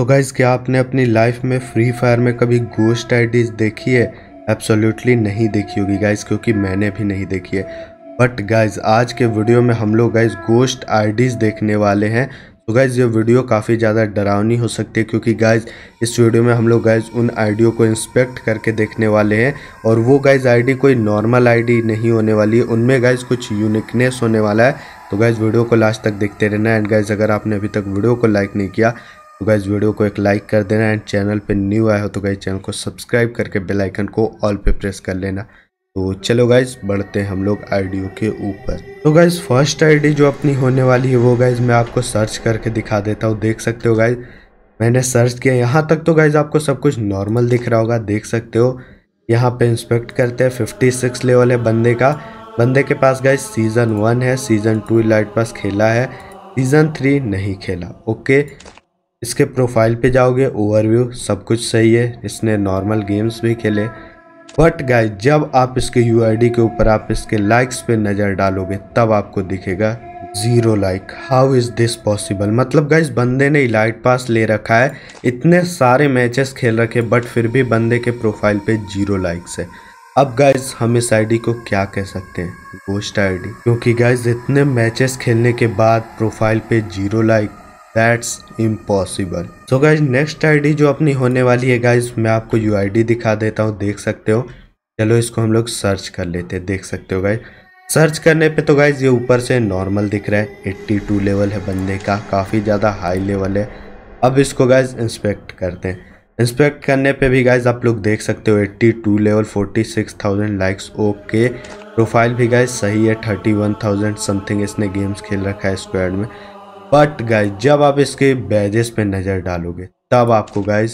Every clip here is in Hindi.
तो गाइज़ क्या आपने अपनी लाइफ में फ्री फायर में कभी गोस्ट आईडीज़ देखी है एब्सोल्युटली नहीं देखी होगी गाइज़ क्योंकि मैंने भी नहीं देखी है बट गाइज़ आज के वीडियो में हम लोग गाइज़ गोस्ट आईडीज़ देखने वाले हैं तो गाइज़ ये वीडियो काफ़ी ज़्यादा डरावनी हो सकती है क्योंकि गाइज़ इस वीडियो में हम लोग गाइज़ उन आईडियो को इंस्पेक्ट करके देखने वाले हैं और वो गाइज़ आईडी कोई नॉर्मल आईडी नहीं होने वाली है उनमें गाइज़ कुछ यूनिकनेस होने वाला है तो गाइज़ वीडियो को लास्ट तक देखते रहना एंड गाइज़ अगर आपने अभी तक वीडियो को लाइक नहीं किया तो गाइज़ वीडियो को एक लाइक कर देना एंड चैनल पे न्यू आया हो तो गाइज चैनल को सब्सक्राइब करके बेल आइकन को ऑल पे प्रेस कर लेना तो चलो गाइज बढ़ते हैं हम लोग आईडियो के ऊपर तो गाइज फर्स्ट आईडी जो अपनी होने वाली है वो गाइज मैं आपको सर्च करके दिखा देता हूँ देख सकते हो गाइज मैंने सर्च किया यहाँ तक तो गाइज आपको सब कुछ नॉर्मल दिख रहा होगा देख सकते हो यहाँ पे इंस्पेक्ट करते हैं फिफ्टी सिक्स लेवल है बंदे का बंदे के पास गाइज सीज़न वन है सीज़न टू लाइट पास खेला है सीज़न थ्री नहीं खेला ओके इसके प्रोफाइल पे जाओगे ओवरव्यू सब कुछ सही है इसने नॉर्मल गेम्स भी खेले बट गाय जब आप इसके यू के ऊपर आप इसके लाइक्स पे नज़र डालोगे तब आपको दिखेगा zero like how is this possible मतलब गाइज बंदे ने इलाइट पास ले रखा है इतने सारे मैचेस खेल रखे बट फिर भी बंदे के प्रोफाइल पे जीरो लाइक्स है अब गाइज हम इस आईडी को क्या कह सकते हैं गोस्ट आईडी क्योंकि गाइज इतने मैचेस खेलने के बाद प्रोफाइल पे zero like that's impossible so guys next ID जो अपनी होने वाली है गाइज मैं आपको यू आई दिखा देता हूँ देख सकते हो चलो इसको हम लोग सर्च कर लेते हैं देख सकते हो गाइज सर्च करने पे तो गाइज ये ऊपर से नॉर्मल दिख रहा है 82 लेवल है बंदे का काफ़ी ज़्यादा हाई लेवल है अब इसको गाइज इंस्पेक्ट करते हैं इंस्पेक्ट करने पे भी गाइज आप लोग देख सकते हो 82 लेवल 46,000 लाइक्स ओके प्रोफाइल भी गाइज सही है 31,000 समथिंग इसने गेम्स खेल रखा है स्क्वाड में बट गाइज जब आप इसके बैजेस पे नज़र डालोगे तब आपको गाइज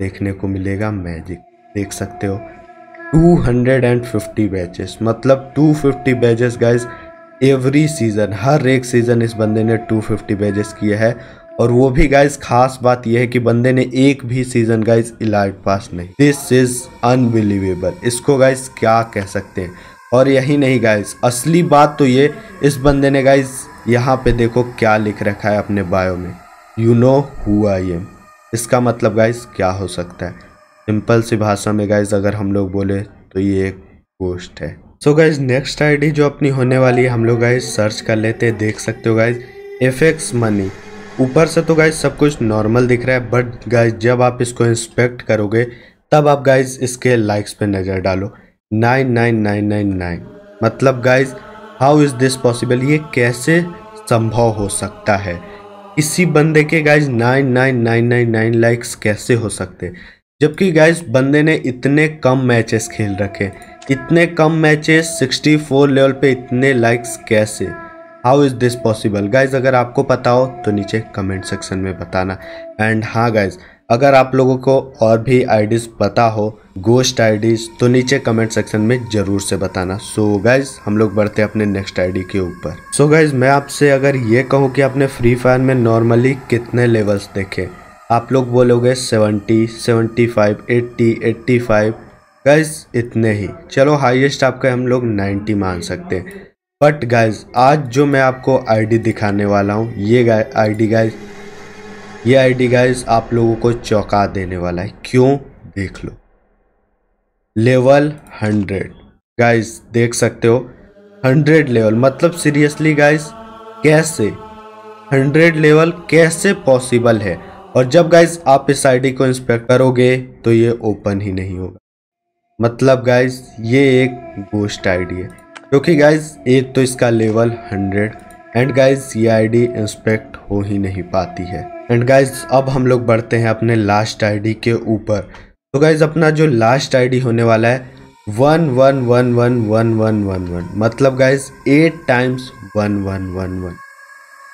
देखने को मिलेगा मैजिक देख सकते हो 250 बैचेस मतलब 250 बैचेस गाइज एवरी सीज़न हर एक सीज़न इस बंदे ने 250 बैचेस किए हैं और वो भी गाइज खास बात यह है कि बंदे ने एक भी सीज़न गाइज इलाइट पास नहीं दिस इज़ अनबिलीवेबल इसको गाइज क्या कह सकते हैं और यही नहीं गाइज असली बात तो ये इस बंदे ने गाइज यहाँ पे देखो क्या लिख रखा है अपने बायो में you know who I am इसका मतलब गाइज क्या हो सकता है सिंपल सी भाषा में गाइज अगर हम लोग बोले तो ये एक पोस्ट है सो गाइज नेक्स्ट आईडी जो अपनी होने वाली है हम लोग गाइज सर्च कर लेते हैं देख सकते हो गाइज एफ एक्स मनी ऊपर से तो गाइज सब कुछ नॉर्मल दिख रहा है बट गाइज जब आप इसको इंस्पेक्ट करोगे तब आप गाइज इसके लाइक्स पे नज़र डालो nine nine nine nine nine मतलब guys how is this possible ये कैसे संभव हो सकता है इसी बंदे के guys nine nine nine nine nine likes कैसे हो सकते जबकि गाइज बंदे ने इतने कम मैचेस खेल रखे इतने कम मैचेस 64 लेवल पे इतने लाइक्स कैसे how is this possible guys अगर आपको पता हो तो नीचे कमेंट सेक्शन में बताना एंड हाँ गाइज़ अगर आप लोगों को और भी आईडीज़ पता हो गोस्ट आईडीज़ तो नीचे कमेंट सेक्शन में ज़रूर से बताना सो so गाइज हम लोग बढ़ते अपने नेक्स्ट आईडी के ऊपर सो so गाइज मैं आपसे अगर ये कहूँ कि आपने फ्री फायर में नॉर्मली कितने लेवल्स देखे आप लोग बोलोगे 70, 75, 80, 85 गाइज इतने ही चलो हाईएस्ट आपका हम लोग 90 मान सकते हैं बट गाइज आज जो मैं आपको आईडी दिखाने वाला हूँ ये आईडी गाइज ये आईडी गाइस आप लोगों को चौंका देने वाला है क्यों देख लो लेवल हंड्रेड गाइस देख सकते हो हंड्रेड लेवल मतलब सीरियसली गाइस कैसे हंड्रेड लेवल कैसे पॉसिबल है और जब गाइस आप इस आईडी को इंस्पेक्ट करोगे तो ये ओपन ही नहीं होगा मतलब गाइस ये एक गोस्ट आईडी है क्योंकि गाइस एक तो इसका लेवल हंड्रेड एंड गाइज डी इंस्पेक्ट हो ही नहीं पाती है एंड गाइज अब हम लोग बढ़ते हैं अपने लास्ट आईडी के ऊपर तो गाइज अपना जो लास्ट आईडी होने वाला है one one one one one one one one मतलब guys eight times one one one one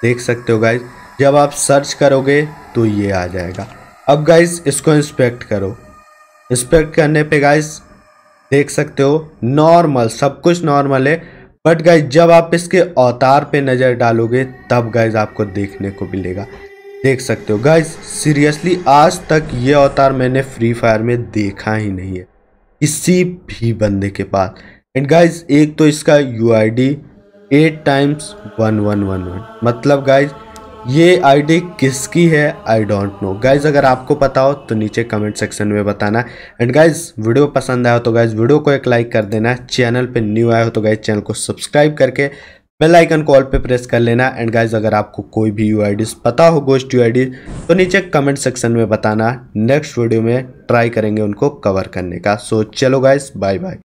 देख सकते हो गाइज जब आप सर्च करोगे तो ये आ जाएगा अब गाइज इसको इंस्पेक्ट करो इंस्पेक्ट करने पे गाइज देख सकते हो नॉर्मल सब कुछ नॉर्मल है बट गाइज जब आप इसके अवतार पे नज़र डालोगे तब गाइज आपको देखने को मिलेगा देख सकते हो गाइज सीरियसली आज तक ये अवतार मैंने फ्री फायर में देखा ही नहीं है किसी भी बंदे के पास एंड गाइज एक तो इसका U I D eight times one one one one मतलब गाइज ये आईडी किसकी है आई डोंट नो गाइज अगर आपको पता हो तो नीचे कमेंट सेक्शन में बताना एंड गाइज वीडियो पसंद आया हो तो गाइज वीडियो को एक लाइक कर देना चैनल पे न्यू आया हो तो गाइज चैनल को सब्सक्राइब करके बेल आइकन कॉल पे प्रेस कर लेना एंड गाइज अगर आपको कोई भी यू पता हो गोस्ट यू तो नीचे कमेंट सेक्शन में बताना नेक्स्ट वीडियो में ट्राई करेंगे उनको कवर करने का सो so, चलो गाइज बाय बाय